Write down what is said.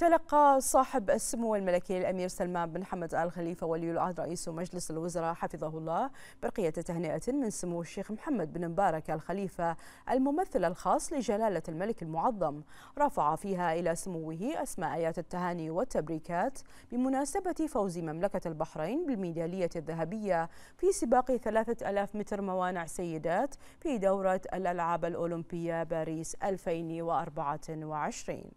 تلقى صاحب السمو الملكي الامير سلمان بن حمد ال خليفه ولي العهد رئيس مجلس الوزراء حفظه الله برقيه تهنئه من سمو الشيخ محمد بن مبارك الخليفه الممثل الخاص لجلاله الملك المعظم رفع فيها الى سموه اسماء ايات التهاني والتبريكات بمناسبه فوز مملكه البحرين بالميداليه الذهبيه في سباق 3000 متر موانع سيدات في دوره الالعاب الاولمبيه باريس 2024